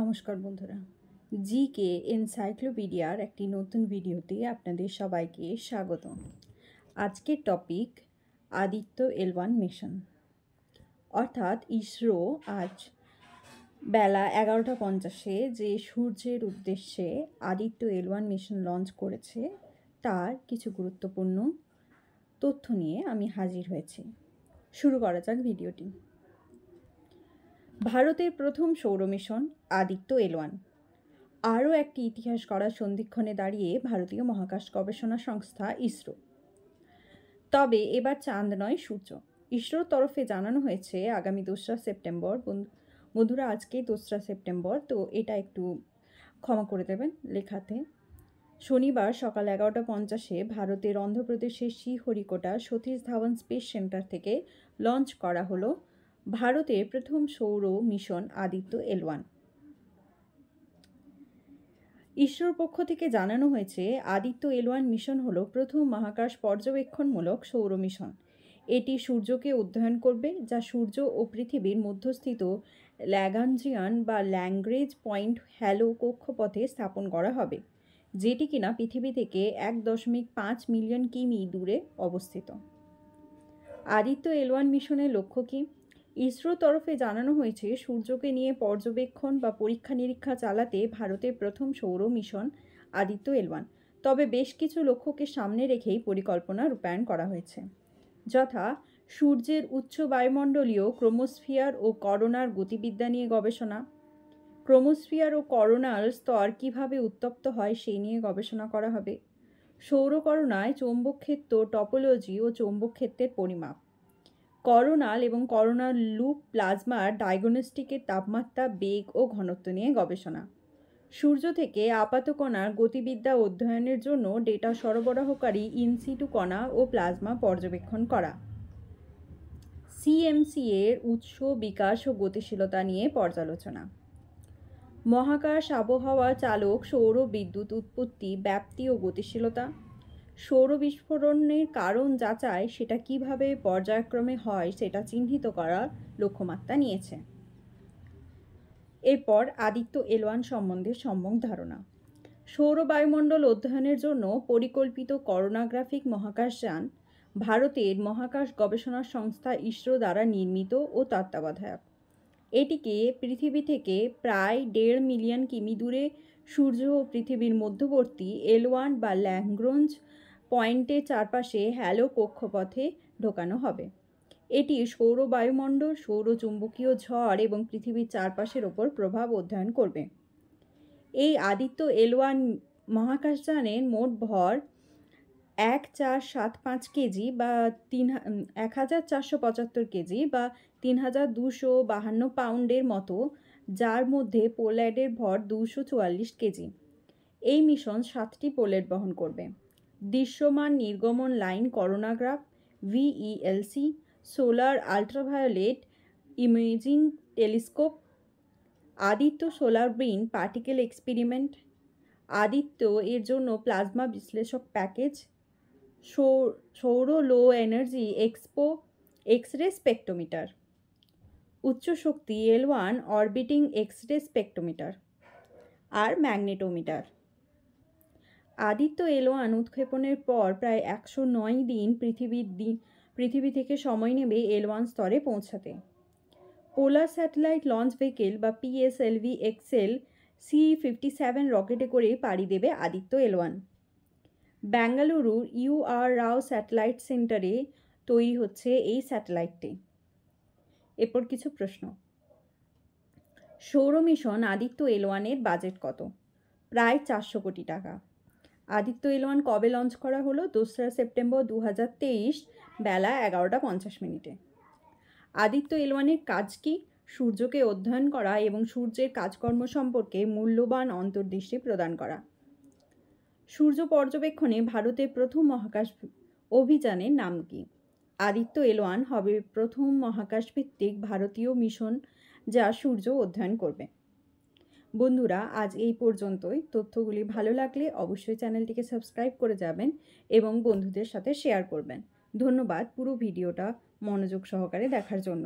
নমস্কার বন্ধুরা জি কে এনসাইক্লোপিডিয়ার একটি নতুন ভিডিওতে আপনাদের সবাইকে স্বাগত আজকের টপিক আদিত্য এলওয়ান মিশন অর্থাৎ ইসরো আজ বেলা এগারোটা পঞ্চাশে যে সূর্যের উদ্দেশ্যে আদিত্য এলওয়ান মিশন লঞ্চ করেছে তার কিছু গুরুত্বপূর্ণ তথ্য নিয়ে আমি হাজির হয়েছি শুরু করা যাক ভিডিওটি ভারতের প্রথম সৌর মিশন আদিত্য এলওয়ান আরও একটি ইতিহাস গড়া সন্ধিক্ষণে দাঁড়িয়ে ভারতীয় মহাকাশ গবেষণা সংস্থা ইসরো তবে এবার চাঁদ নয় সূর্য ইসরোর তরফে জানানো হয়েছে আগামী দোসরা সেপ্টেম্বর বন্ধুরা আজকে দোসরা সেপ্টেম্বর তো এটা একটু ক্ষমা করে দেবেন লেখাতে শনিবার সকাল এগারোটা পঞ্চাশে ভারতের অন্ধ্রপ্রদেশের শ্রীহরিকোটা সতীশ ধাওয়ান স্পেস সেন্টার থেকে লঞ্চ করা হলো ভারতে প্রথম সৌর মিশন আদিত্য এলওয়ান ইসরোর পক্ষ থেকে জানানো হয়েছে আদিত্য এলওয়ান মিশন হল প্রথম মহাকাশ পর্যবেক্ষণমূলক সৌর মিশন এটি সূর্যকে অধ্যয়ন করবে যা সূর্য ও পৃথিবীর মধ্যস্থিত ল্যাগাঞ্জিয়ান বা ল্যাঙ্গ্রেজ পয়েন্ট হ্যালো কক্ষপথে স্থাপন করা হবে যেটি কিনা পৃথিবী থেকে এক দশমিক পাঁচ মিলিয়ন কিমি দূরে অবস্থিত আদিত্য এলওয়ান মিশনের লক্ষ্য কী ইসরো তরফে জানানো হয়েছে সূর্যকে নিয়ে পর্যবেক্ষণ বা পরীক্ষা নিরীক্ষা চালাতে ভারতের প্রথম সৌর মিশন আদিত্য এলওয়ান তবে বেশ কিছু লক্ষ্যকে সামনে রেখেই পরিকল্পনা রূপায়ণ করা হয়েছে যথা সূর্যের উচ্চ বায়ুমণ্ডলীয় ক্রোমোস্ফিয়ার ও করোনার গতিবিদ্যা নিয়ে গবেষণা ক্রোমোস্ফিয়ার ও করোনার স্তর কীভাবে উত্তপ্ত হয় সেই নিয়ে গবেষণা করা হবে সৌরকরণায় চৌম্বকক্ষেত্র টপোলজি ও চৌম্বকক্ষেত্রের পরিমাপ করোনাল এবং করোনার লুপ প্লাজমার ডায়াগনস্টিকের তাপমাত্রা বেগ ও ঘনত্ব নিয়ে গবেষণা সূর্য থেকে আপাতকণার গতিবিদ্যা অধ্যয়নের জন্য ডেটা সরবরাহকারী ইনসিটু কণা ও প্লাজমা পর্যবেক্ষণ করা সিএমসি এর উৎস বিকাশ ও গতিশীলতা নিয়ে পর্যালোচনা মহাকাশ আবহাওয়া চালক সৌর বিদ্যুৎ উৎপত্তি ব্যাপ্তি ও গতিশীলতা সৌর বিস্ফোরণের কারণ যাচাই সেটা কিভাবে পর্যায়ক্রমে হয় সেটা চিহ্নিত করার লক্ষ্যমাত্রা নিয়েছে এরপর আদিত্য এলওয়ান সম্বন্ধে সম্যক ধারণা সৌর বায়ুমণ্ডল অধ্যয়নের জন্য পরিকল্পিত করোনাগ্রাফিক মহাকাশযান ভারতের মহাকাশ গবেষণা সংস্থা ইসরো দ্বারা নির্মিত ও তত্ত্বাবধায়ক এটিকে পৃথিবী থেকে প্রায় দেড় মিলিয়ন কিমি দূরে সূর্য ও পৃথিবীর মধ্যবর্তী এলওয়ান বা ল্যাংগ্রঞ্জ পয়েন্টের চারপাশে হ্যালো কক্ষপথে ঢোকানো হবে এটি সৌর বায়ুমণ্ডল সৌর চুম্বকীয় ঝড় এবং পৃথিবীর চারপাশের ওপর প্রভাব অধ্যয়ন করবে এই আদিত্য এলওয়ান মহাকাশযানের মোট ভর এক চার সাত পাঁচ কেজি বা তিন এক হাজার চারশো পঁচাত্তর কেজি বা তিন হাজার দুশো বাহান্ন পাউন্ডের মতো যার মধ্যে পোল্যাডের ভর দুশো চুয়াল্লিশ কেজি এই মিশন সাতটি পোলেট বহন করবে দৃশ্যমান নির্গমন line coronagraph VELC solar ultraviolet imaging telescope Aditya solar ব্রেন পার্টিকেল এক্সপেরিমেন্ট আদিত্য এর জন্য প্লাজমা বিশ্লেষক প্যাকেজ সৌর low energy expo x ray spectrometer উচ্চ শক্তি L one orbiting X ray spectrometer আর ম্যাগনেটোমিটার আদিত্য এলো অনুৎক্ষেপণের পর প্রায় একশো নয় দিন পৃথিবীর দিন পৃথিবী থেকে সময় নেবে এল ওয়ান স্তরে পৌঁছাতে পোলার স্যাটেলাইট লঞ্চ ভেহিকেল বা PSLV XL C fifty seven রকেটে করে পাড়ি দেবে আদিত্য এল ওয়ান বেঙ্গালুরুর ইউ আর রাও স্যাটেলাইট সেন্টারে তৈরি হচ্ছে এই স্যাটেলাইটটি এরপর কিছু প্রশ্ন সৌর মিশন আদিত্য এল ওয়ানের বাজেট কত প্রায় চারশো কোটি টাকা আদিত্য ইলওয়ান কবে লঞ্চ করা হলো দোসরা সেপ্টেম্বর দু বেলা এগারোটা পঞ্চাশ মিনিটে আদিত্য ইলওয়ানের কাজ কি সূর্যকে অধ্যয়ন করা এবং সূর্যের কাজকর্ম সম্পর্কে মূল্যবান অন্তর্দৃষ্টি প্রদান করা সূর্য পর্যবেক্ষণে ভারতের প্রথম মহাকাশ অভিযানের নাম কি আদিত্য এলোয়ান হবে প্রথম মহাকাশ ভিত্তিক ভারতীয় মিশন যা সূর্য অধ্যয়ন করবে বন্ধুরা আজ এই পর্যন্তই তথ্যগুলি ভালো লাগলে অবশ্যই চ্যানেলটিকে সাবস্ক্রাইব করে যাবেন এবং বন্ধুদের সাথে শেয়ার করবেন ধন্যবাদ পুরো ভিডিওটা মনোযোগ সহকারে দেখার জন্য